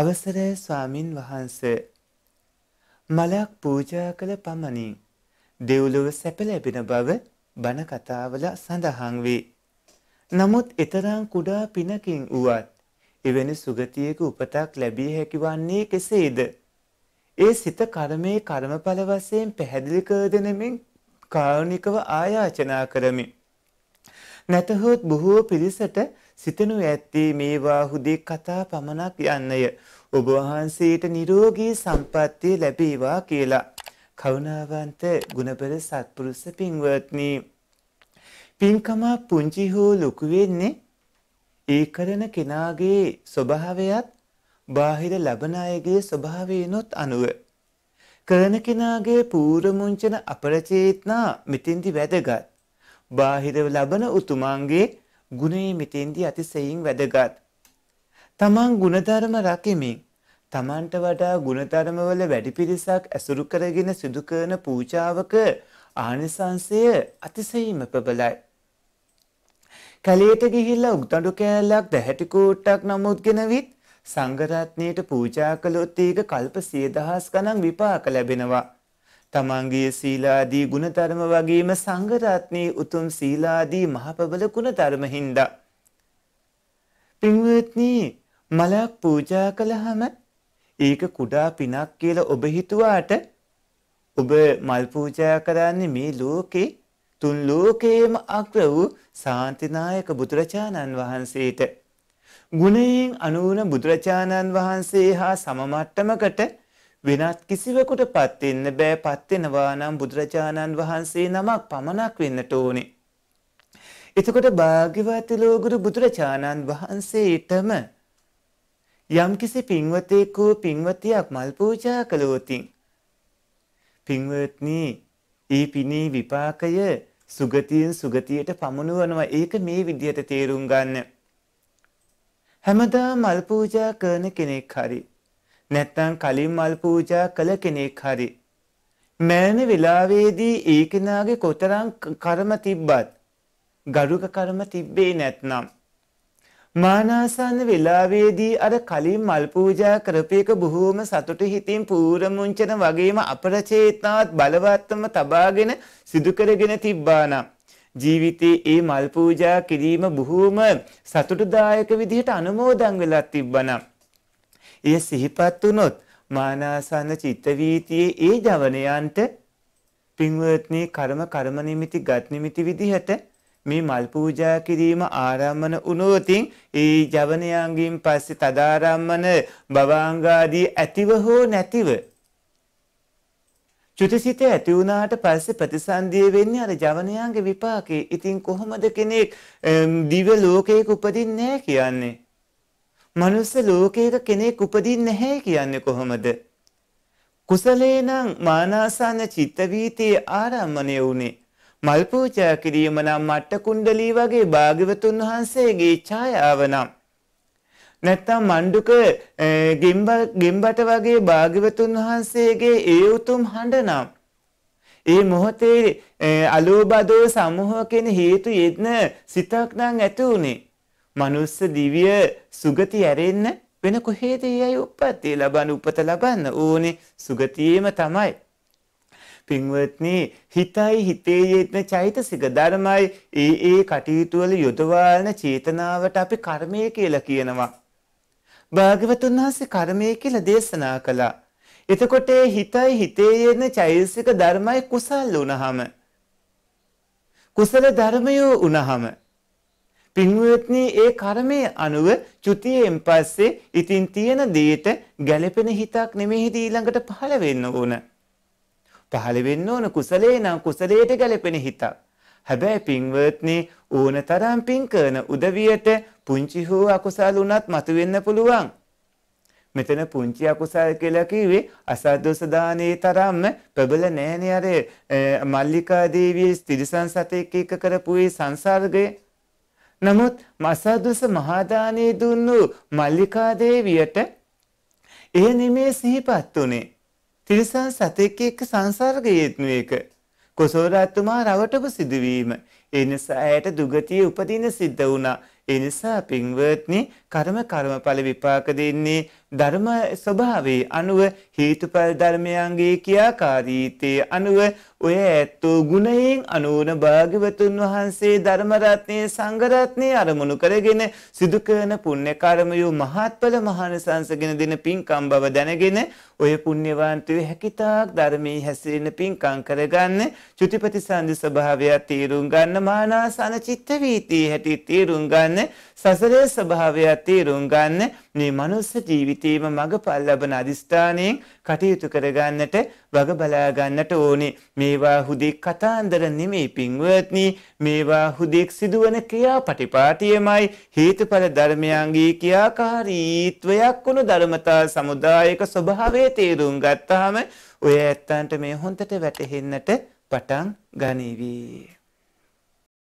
අවසරය ස්වාමින් වහන්ස මලක් පූජා කළ පමණින් දෙව්ලොව සැප ලැබෙන බව බණ කතාවල සඳහන් වේ. නමුත් එතරම් කුඩා පිනකින් වුවත් එවැනි සුගතියක උපතක් ලැබිය හැකි වන්නේ කෙසේද? ඒ සිත කර්මයේ කර්මඵල වශයෙන් පැහැදිලි කර දෙනමින් කාරුණිකව ආයාචනා කරමි. නැතහොත් බොහෝ පිරිසට සිතනු ඇත්තේ මේවා හුදේ කතා පමණක් යන්නය. ඔබ වහන්සේට නිරෝගී සම්පත්තිය ලැබේවා කියලා. කරුණාවන්ත ගුණබර සත්පුරුෂ පින්වත්නි. පින්කම පුංචි හෝ ලොකු වෙන්නේ ඒ කරන කෙනාගේ ස්වභාවයත් බාහිර ලබන අයගේ ස්වභාවයනොත් අනුව කරන කෙනාගේ පූර්ව මුංචන අපරචේතනා මෙතින්දි වැදගත් බාහිර ලබන උතුමාගේ ගුණේ මෙතෙන්දී අතිසයින් වැදගත්. තමන් ගුණධර්ම රකිමින් තමන්ට වඩා ගුණධර්මවල වැඩි පිරිසක් ඇසුරු කරගෙන සිදු කරන පූජාවක ආනිසංසය අතිසයින්ම ප්‍රබලයි. කැලේට ගිහිල්ලා උක්තඩු කෑල්ලක් දැහැටි කෝට්ටක් නමුත්ගෙනවිත් සංඝරත්නයට පූජා කළොත් ඒක කල්ප 10000 ගණන් විපාක ලැබෙනවා. තමන්ගේ සීලාදී ගුණධර්ම වගේම සංඝරත්නී උතුම් සීලාදී මහපබල ගුණධර්ම හින්දා. පින්වත්නි මලක් පූජා කළහම ඒක කුඩා පිනක් කියලා ඔබ හිතුවාට ඔබ මල් පූජා කරන්නේ මේ ලෝකේ තුන් ලෝකයේම අග්‍ර වූ සාන්තිනායක බුදුරජාණන් වහන්සේට ගුණයෙන් අනුවන බුදුරජාණන් වහන්සේ හා සමමට්ටමකට වෙනත් කිසිවෙකුට පත් වෙන්න බෑ පත් වෙනවා නම් බුදුරජාණන් වහන්සේ නමක් පමණක් වෙන්නට ඕනේ. එතකොට භාග්‍යවත් ලෝගුරු බුදුරජාණන් වහන්සේටම යම්කිසි පින්වතෙක් වූ පින්වතියක් මල් පූජා කළොතින් පින්වත්නි ඒ පිනේ විපාකය සුගතියෙන් සුගතියට පමුණුවනවා ඒක මේ විදිහට තේරුම් ගන්න. හැමදාම මල් පූජා කරන කෙනෙක් හරි නැත්තම් කලින් මල් පූජා කළ කෙනෙක් හරි. මෑන වෙලාවේදී ඒ කෙනාගේ කොතරම් කර්ම තිබ්බත් ගරුක කර්ම තිබ්බේ නැත්නම්. මානාසන්න වෙලාවේදී අර කලින් මල් පූජා කරපේක බොහෝම සතුට හිතින් පූරමුංචන වගේම අපරචේතනාවත් බලවත්තම තබාගෙන සිදුකරගෙන තිබ්බානම්. ජීවිතයේ ඒ මල් පූජා කිරීම බොහෝම සතුටුදායක විදිහට අනුමෝදන් වෙලා තිබ්බනම් එය සිහිපත් වුනොත් මානාසන්න චිත්ත වීතියේ ඒ ජවනයන්ට පින්වත්නි කර්ම කර්ම නිමිති ගත් නිමිති විදිහට මේ මල් පූජා කිරීම ආරම්මන වුණොතින් ඒ ජවනයන්ගින් පස්සේ තදාරම්මන භවාංගාදී ඇතිව හෝ නැතිව චුතිසිත ඇති වුණාට පස්සේ ප්‍රතිසන්දිය වෙන්නේ අර ජවනයන්ගේ විපාකේ. ඉතින් කොහොමද කෙනෙක් දිව ලෝකයක උපදින්නේ කියන්නේ? මනුස්ස ලෝකයක කෙනෙක් උපදින්නේ නැහැ කියන්නේ කොහොමද? කුසලේනම් මානාසන චිත්තවීතේ ආරම්මණය වුනේ. මල් පූජා කිරීම නම් මට්ට කුණ්ඩලී වගේ භාග්‍යවතුන් වහන්සේගේ ඡායාව නම් නැත්තම් මණ්ඩුක ගෙම්බට වගේ භාග්‍යවතුන් වහන්සේගේ ඒ උතුම් හඬ නම් ඒ මොහොතේ අලෝබදෝ සමූහ කියන හේතු යෙදන සිතක් නම් ඇති උනේ මනුස්ස දිව්‍ය සුගති ඇරෙන්න වෙන කොහේද යයි උප්පත්තිය ලබන්න උපත ලබන්න ඕනේ සුගතියේම තමයි. පින්වත්නි හිතයි හිතේ යෙත්න චෛතසික ධර්මයි ඒ ඒ කටයුතු වල යොදවාන චේතනාවට අපි කර්මය කියලා කියනවා. භාග්‍යවතුන් වහන්සේ කර්මය කියලා දේශනා කළා. එතකොට හිතයි හිතේ යෙත්න චෛතසික ධර්මයි කුසල් වුණාම කුසල ධර්මය වුණාම පින්වත්නි ඒ කර්මයේ අනුව චුතියෙන් පස්සේ ඉතින් තියෙන දෙයට ගැළපෙන හිතක් නෙමෙයි ඊළඟට පහළ වෙන්න ඕන. පහළ වෙන්න ඕන කුසලේ නම් කුසලයට ගැළපෙන හිතක්. හැබැයි පින්වත්නි ඕන තරම් පින් කරන උදවියට පුංචි හෝ අකුසල් වුණත් මතුවෙන්න පුළුවන්. මෙතන පුංචි අකුසල් කියලා කිව්වේ අසද්දෝස දානේ තරම්ම ප්‍රබල නෑනේ අර මල්ලිකා දේවිය ත්‍රිසං සතෙක් එක කරපු ඒ සංසර්ගයේ නමුත් මසදුස මහදානේ දුන්නු මල්ලිකා දේවියට එය නෙමේ සිහිපත් උනේ. තිරිසන් සතෙක් එක්ක සංසර්ගයේත්ම එක. කොසෝරත්තුමා රවටපු සිදුවීම ඒ නිසා ඇයට දුගතිය උපදින සිද්ධ වුණා. ඒ නිසා පින්වත්නි කර්ම කර්මඵල විපාක දෙන්නේ ධර්ම ස්වභාවයේ අනුව හේතුඵල ධර්මයන්ගේ කියාකාරීත්වයේ අනුව ඔය ඇත්තෝ ගුණයෙන් අනුන භාග්‍යවතුන් වහන්සේ ධර්ම රත්නයේ සංඝ රත්නයේ අරමුණු කරගෙන සිදු කරන පුණ්‍ය කර්මයෝ මහත්ඵල මහානසංසගෙන දෙන පින්කම් බව දැනගෙන ඔය පුණ්‍යවන්තයෝ හැකිතාක් ධර්මයේ හැසිරෙන පින්කම් කරගන්න චුතිපති සංදි ස්වභාවය තීරුම් ගන්න තණ්හාමානාසන චිත්ත වීතිය හැටි තීරුම් ගන්න සසරේ ස්වභාවය තීරුම් ගන්න මේ මනුස්ස ජීවිතේම මඟපල් ලබන අදිස්ථානයෙන් කටයුතු කරගන්නට වග බලා ගන්නට ඕනේ මේවා හුදෙක් කතාන්දර නෙමෙයි පින්වත්නි මේවා හුදෙක් සිදුවන ක්‍රියාපටිපාටියමයි හේතුඵල ධර්මයන්ගේ ක්‍රියාකාරීත්වයක් වුණු ධර්මතා සමුදායක ස්වභාවය තීරුම් ගත්තාම ඔය ඇත්තන්ට මේ හොන්තට වැටහෙන්නට පටන් ගනිවී.